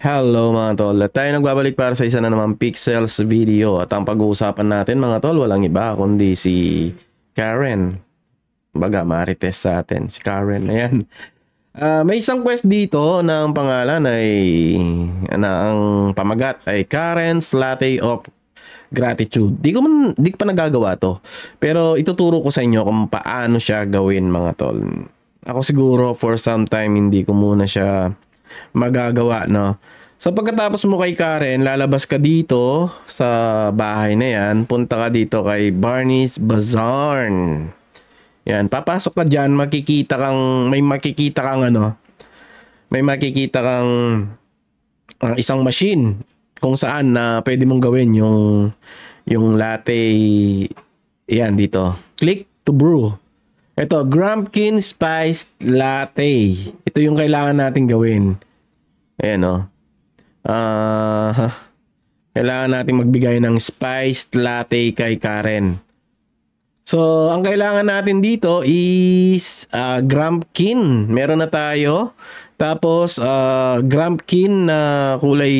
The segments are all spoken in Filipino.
Hello mga tol, tayo nagbabalik para sa isa na naman Pixels video at ang pag-uusapan natin mga tol, walang iba kundi si Karen baga marites sa atin, si Karen, ayan uh, may isang quest dito na ang pangalan ay na ang pamagat ay Karen's Latte of Gratitude di ko, man, di pa nagagawa to pero ituturo ko sa inyo kung paano siya gawin mga tol ako siguro for some time hindi ko muna siya magagawa, no? So pagkatapos mo kay Karen, lalabas ka dito sa bahay na yan. Punta ka dito kay Barney's Bazaar. Yan, papasok ka dyan, makikita kang, may makikita kang ano, may makikita kang uh, isang machine kung saan na uh, pwede mong gawin yung yung latte yan dito. Click to brew. Ito, Grumpkin Spiced Latte. Ito yung kailangan natin gawin. Ayan, o. Oh. Uh, kailangan natin magbigay ng spiced latte kay Karen. So, ang kailangan natin dito is uh, Grumpkin. Meron na tayo. Tapos, uh, Grumpkin na kulay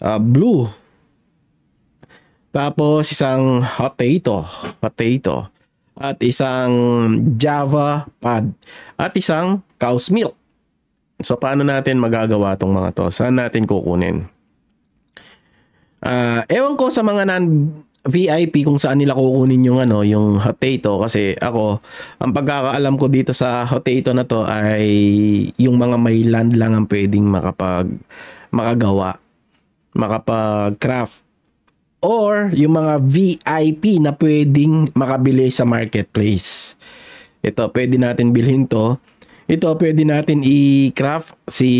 uh, blue. Tapos, isang potato. Potato at isang Java pad at isang cow's milk. So paano natin magagawa tong mga to? Saan natin kukunin? Uh, ewan ko sa mga non VIP kung saan nila kukunin yung ano, yung potato kasi ako ang pagkakaalam ko dito sa potato na to ay yung mga may land lang ang pwedeng makapag makagawa, makapag craft or yung mga VIP na pwedeng makabili sa marketplace. Ito, pwede natin bilhin to. Ito, pwede natin i-craft si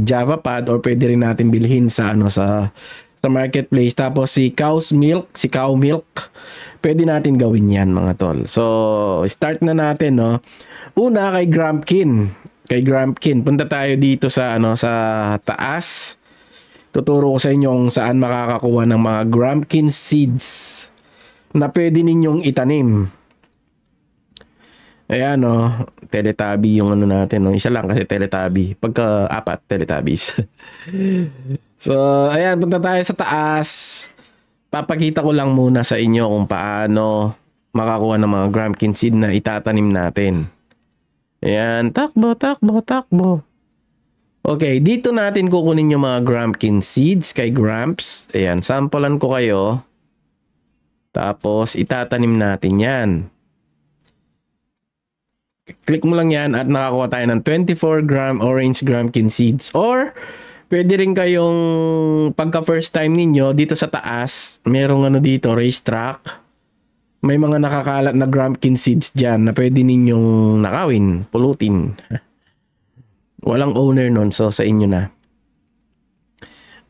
JavaPad or pwede rin natin bilhin sa ano sa sa marketplace. Tapos si cow's milk, si cow milk, pwede natin gawin 'yan mga tol. So, start na natin, no. Una kay Grumpkin. Kay Grumpkin, punta tayo dito sa ano sa taas tuturo ko sa inyo kung saan makakakuha ng mga Gramkin seeds na pwede ninyong itanim. Ayan, no. Oh. teletabi yung ano natin, no. Oh. Isa lang kasi teletabi. Pagka apat, teletabis. so, ayan, punta tayo sa taas. Papakita ko lang muna sa inyo kung paano makakuha ng mga Gramkin seed na itatanim natin. Ayan, takbo, takbo, takbo. Okay, dito natin kukunin yung mga Grampkin seeds kay Gramps. Ayan, samplean ko kayo. Tapos, itatanim natin yan. Click mo lang yan at nakakuha tayo ng 24 gram orange Grampkin seeds. Or, pwede rin kayong pagka first time ninyo, dito sa taas, merong ano dito, racetrack. May mga nakakalat na Grampkin seeds dyan na pwede ninyong nakawin, pulutin. Walang owner nun. So, sa inyo na.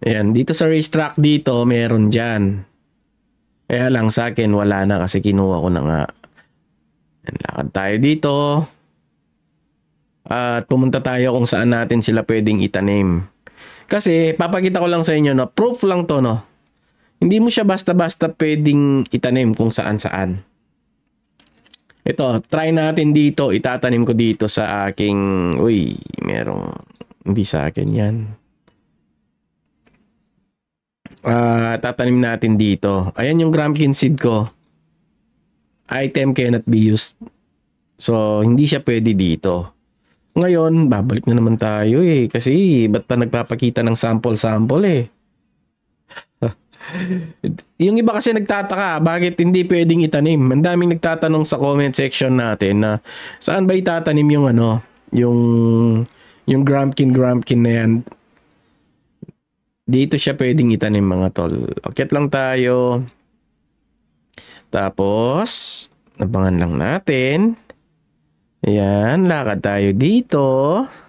Ayan. Dito sa racetrack dito, meron dyan. Kaya lang sa akin, wala na kasi kinuha ko na nga. Ayan, lakad tayo dito. At pumunta tayo kung saan natin sila pwedeng itanim. Kasi, papakita ko lang sa inyo, no? proof lang to, no? Hindi mo siya basta-basta pwedeng itanim kung saan-saan. Ito, try natin dito. Itatanim ko dito sa aking... Uy, merong... Hindi sa akin yan. Uh, tatanim natin dito. Ayan yung Gramkin seed ko. Item cannot be used. So, hindi siya pwede dito. Ngayon, babalik na naman tayo eh. Kasi, ba't pa nagpapakita ng sample-sample eh? yung iba kasi nagtataka bakit hindi pwedeng itanim. Ang daming nagtatanong sa comment section natin na saan ba itatanim yung ano, yung yung grumpkin grumpkin na yan. Dito siya pwedeng itanim mga tol. Okay lang tayo. Tapos, nabangan lang natin. Ayan, lakad tayo dito. Dito.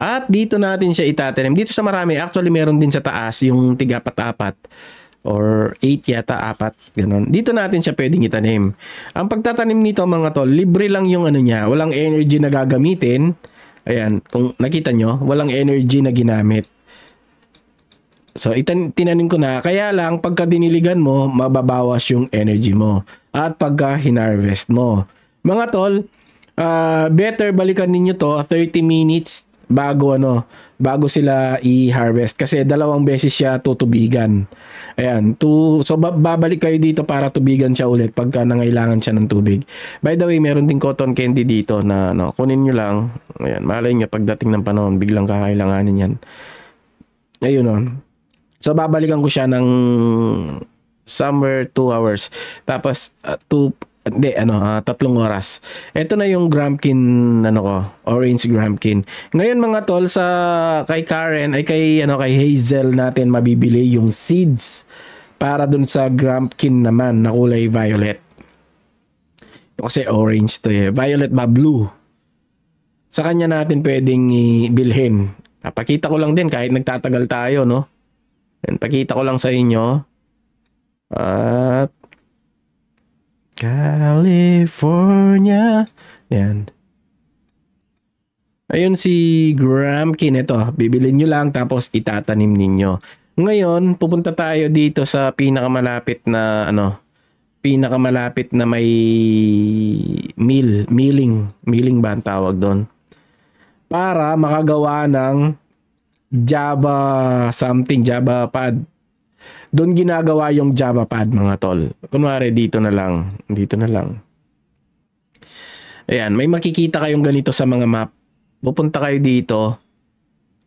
At dito natin siya itatanim. Dito sa marami, actually meron din sa taas yung tigapat-apat or 8 yata, apat, ganun. Dito natin siya pwedeng itanim. Ang pagtatanim nito mga tol, libre lang yung ano niya, walang energy na gagamitin. Ayan, kung nakita nyo, walang energy na ginamit. So, itan tinanim ko na. Kaya lang, pagka diniligan mo, mababawas yung energy mo. At pagka hinarvest mo. Mga tol, uh, better balikan ninyo to 30 minutes bago ano, bago sila i-harvest kasi dalawang beses siya tutubigan. Ayan, to so babalik kayo dito para tubigan siya ulit pagka nangailangan siya ng tubig. By the way, meron din cotton candy dito na ano, kunin niyo lang. Ayan, malay niyo pagdating ng panahon biglang kakailanganin 'yan. Ayun oh. So babalikan ko siya ng somewhere 2 hours. Tapos 2 uh, ah, hindi ano uh, tatlong oras ito na yung Gramkin ano ko orange Gramkin ngayon mga tol sa kay Karen ay kay ano kay Hazel natin mabibili yung seeds para dun sa Gramkin naman na kulay violet kasi orange to eh violet ba blue sa kanya natin pwedeng bilhin Papakita ko lang din kahit nagtatagal tayo, no? And pakita ko lang sa inyo. At California. Yan. Ayun si Gramkin. Ito, bibilin nyo lang tapos itatanim ninyo. Ngayon, pupunta tayo dito sa pinakamalapit na ano, pinakamalapit na may mill, milling, milling ba ang tawag doon? Para makagawa ng Java something, Java pad. Doon ginagawa yung Java pad mga tol. Kunwari dito na lang, dito na lang. Ayan, may makikita kayong ganito sa mga map. Pupunta kayo dito.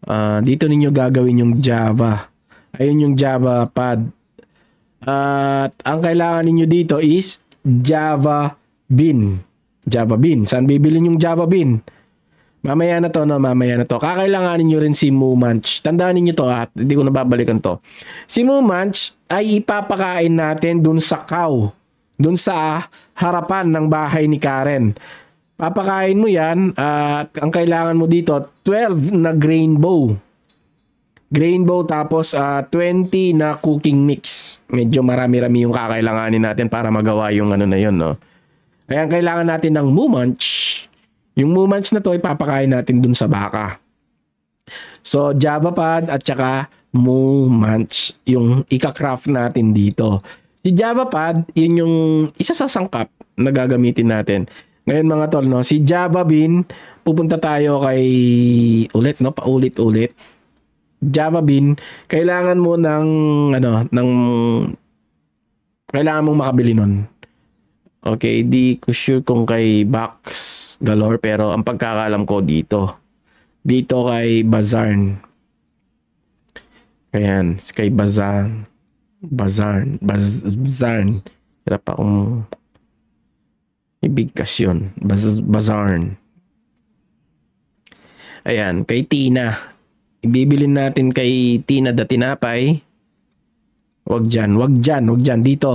Uh, dito ninyo gagawin yung Java. Ayun yung Java pad. at ang kailangan ninyo dito is Java bin. Java bin. Saan bibilin yung Java bin? Mamaya na to, no? Mamaya na to. Kakailanganin nyo rin si Mumanch. Tandaan niyo to, at hindi ko nababalikan to. Si Mumanch ay ipapakain natin dun sa cow. Dun sa harapan ng bahay ni Karen. Papakain mo yan at ang kailangan mo dito, 12 na grain bow. Grain bow tapos uh, ah, 20 na cooking mix. Medyo marami-rami yung kakailanganin natin para magawa yung ano na yun, no? Kaya kailangan natin ng Mumanch yung movements na to, ay papakain natin dun sa baka. So, Java Pad at saka movements, yung ikakraft natin dito. Si Java Pad, yun yung isa sa sangkap na gagamitin natin. Ngayon mga tol, no? si JavaBean, pupunta tayo kay ulit, no? paulit-ulit. JavaBean, kailangan mo ng ano, ng kailangan mong makabili nun. Okay, di ko sure kung kay Box galore pero ang pagkakalam ko dito. Dito kay Bazarn. Ayan, kay Bazarn. Bazarn. Baz Bazarn. Hirap akong ibigkas yun. Bazarn. Ayan, kay Tina. Ibibilin natin kay Tina da Tinapay. Wag dyan, wag dyan, wag dyan, dito.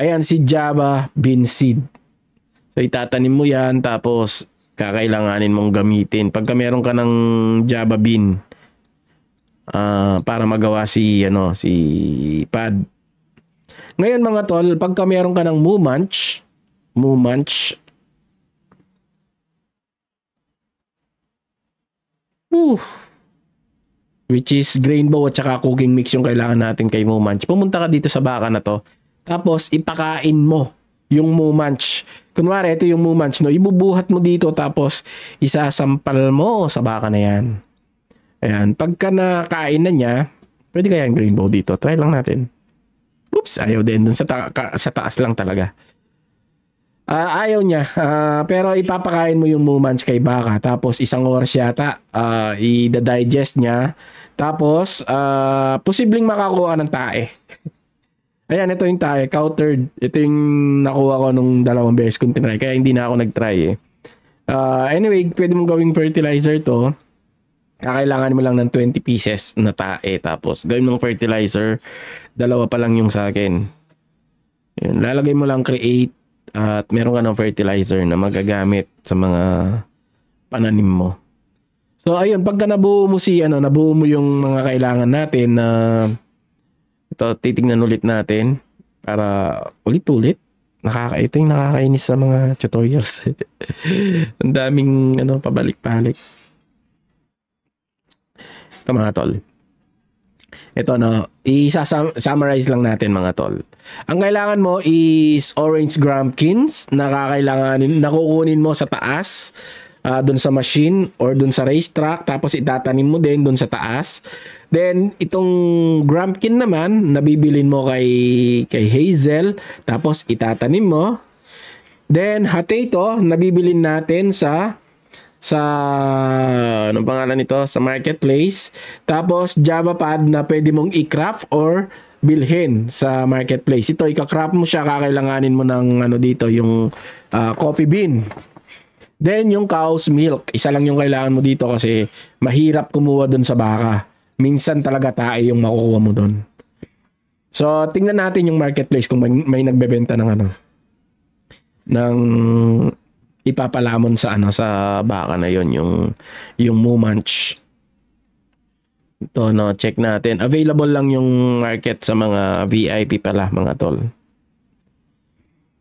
Ayan si Java Binsid. So itatanim mo yan tapos kakailanganin mong gamitin. Pagka meron ka ng Java bean uh, para magawa si ano si pad. Ngayon mga tol, pagka meron ka ng Moomunch, Moomunch, Ooh. Which is grain bow at saka cooking mix yung kailangan natin kay Moomunch. Pumunta ka dito sa baka na to. Tapos ipakain mo yung mumunch. Kunwari, ito yung mumunch, no? Ibubuhat mo dito tapos isasampal mo sa baka na yan. Ayan. Pagka nakain na niya, pwede kaya yung green bow dito. Try lang natin. Oops, ayaw din. Dun sa, ta ka sa taas lang talaga. Uh, ayaw niya. Uh, pero ipapakain mo yung mumunch kay baka. Tapos isang oras yata, uh, i-digest niya. Tapos, uh, posibleng makakuha ng tae. Ayan, ito yung tae, countered. Ito yung nakuha ko nung dalawang beses kong tinry. Kaya hindi na ako nag-try eh. Uh, anyway, pwede mong gawing fertilizer to. Kakailangan mo lang ng 20 pieces na tae. Tapos, gawin mong fertilizer. Dalawa pa lang yung sa akin. Yun, lalagay mo lang create at meron ka ng fertilizer na magagamit sa mga pananim mo. So, ayun, pagka nabuo mo si, ano, nabuo mo yung mga kailangan natin na uh, ito titingnan ulit natin para ulit-ulit. Nakaka ito yung nakakainis sa mga tutorials. Ang daming ano pabalik-balik. Ito mga tol. Ito no, i-summarize lang natin mga tol. Ang kailangan mo is orange gramkins na kakailanganin, nakukunin mo sa taas uh, ah, doon sa machine or doon sa racetrack tapos itatanim mo din doon sa taas Then, itong Grumpkin naman, nabibilin mo kay, kay Hazel. Tapos, itatanim mo. Then, Hatato, nabibilin natin sa sa ano pangalan nito sa marketplace tapos Java pad na pwede mong i-craft or bilhin sa marketplace ito i mo siya kakailanganin mo ng ano dito yung uh, coffee bean then yung cow's milk isa lang yung kailangan mo dito kasi mahirap kumuha dun sa baka minsan talaga tae yung makukuha mo doon. So, tingnan natin yung marketplace kung may, may nagbebenta ng ano ng ipapalamon sa ano sa baka na yon yung yung mumunch. Ito no, check natin. Available lang yung market sa mga VIP pala mga tol.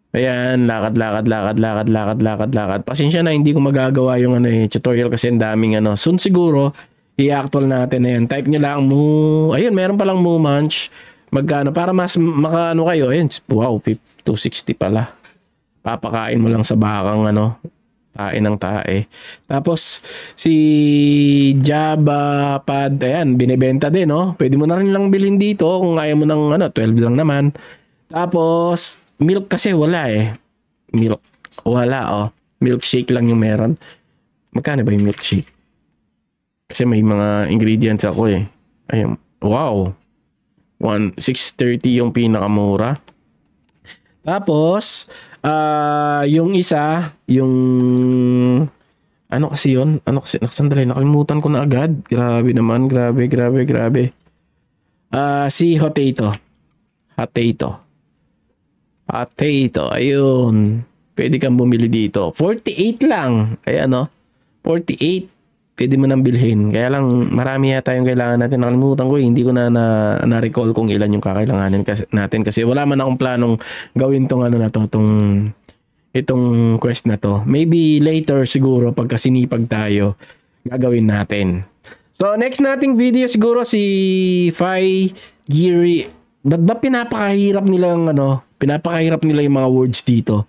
Ayan, lakad, lakad, lakad, lakad, lakad, lakad, lakad. Pasensya na, hindi ko magagawa yung ano, eh, tutorial kasi ang daming ano. Soon siguro, i-actual natin. na yan. type nyo lang mo. Ayun, meron palang mo munch. Magkano? Para mas makaano kayo. Ayun, wow, 260 pala. Papakain mo lang sa bakang ano, tae ng tae. Tapos, si Java Pad, ayan, binibenta din, no? Oh. Pwede mo na rin lang bilhin dito kung kaya mo ng ano, 12 lang naman. Tapos, milk kasi wala eh. Milk. Wala, oh. Milkshake lang yung meron. Magkano ba yung milkshake? Kasi may mga ingredients ako eh. Ayun. Wow. 1630 yung pinakamura. Tapos, uh, yung isa, yung... Ano kasi yon Ano kasi? Sandali, nakalimutan ko na agad. Grabe naman. Grabe, grabe, grabe. Uh, si Hotato. Hotato. Potato. Ayun. Pwede kang bumili dito. 48 lang. Ayan, no? 48 pwede mo nang bilhin. Kaya lang, marami yata yung kailangan natin. Nakalimutan ko eh, hindi ko na, na, na-recall kung ilan yung kakailanganin kasi, natin. Kasi wala man akong planong gawin tong ano na to, tong, itong quest na to. Maybe later siguro, pagka sinipag tayo, gagawin natin. So, next nating video siguro si Fai Geary. Ba't ba pinapakahirap nila yung ano? Pinapakahirap nila yung mga words dito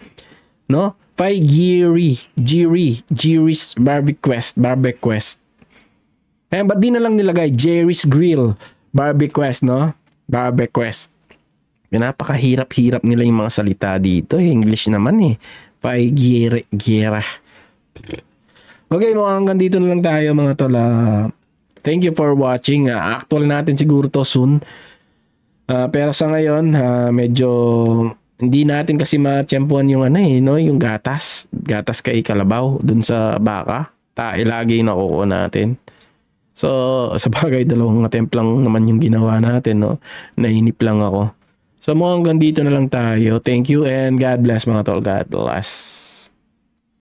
no? By Giri, Giri, Giri's Barbequest, Barbequest. Eh, ba't di na lang nilagay Jerry's Grill, Barbequest, no? Barbequest. Napakahirap-hirap nila yung mga salita dito. Eh. English naman eh. By Giri, Gira. Okay, mga hanggang dito na lang tayo mga tola. Ah. thank you for watching. Uh, actual natin siguro to soon. Uh, pero sa ngayon, uh, medyo hindi natin kasi ma-champion yung ano eh, no? yung gatas. Gatas kay kalabaw dun sa baka. Tae lagi yung nakukuha natin. So, sa bagay, dalawang attempt lang naman yung ginawa natin. No? Nainip lang ako. So, mukhang hanggang dito na lang tayo. Thank you and God bless mga tol. God bless.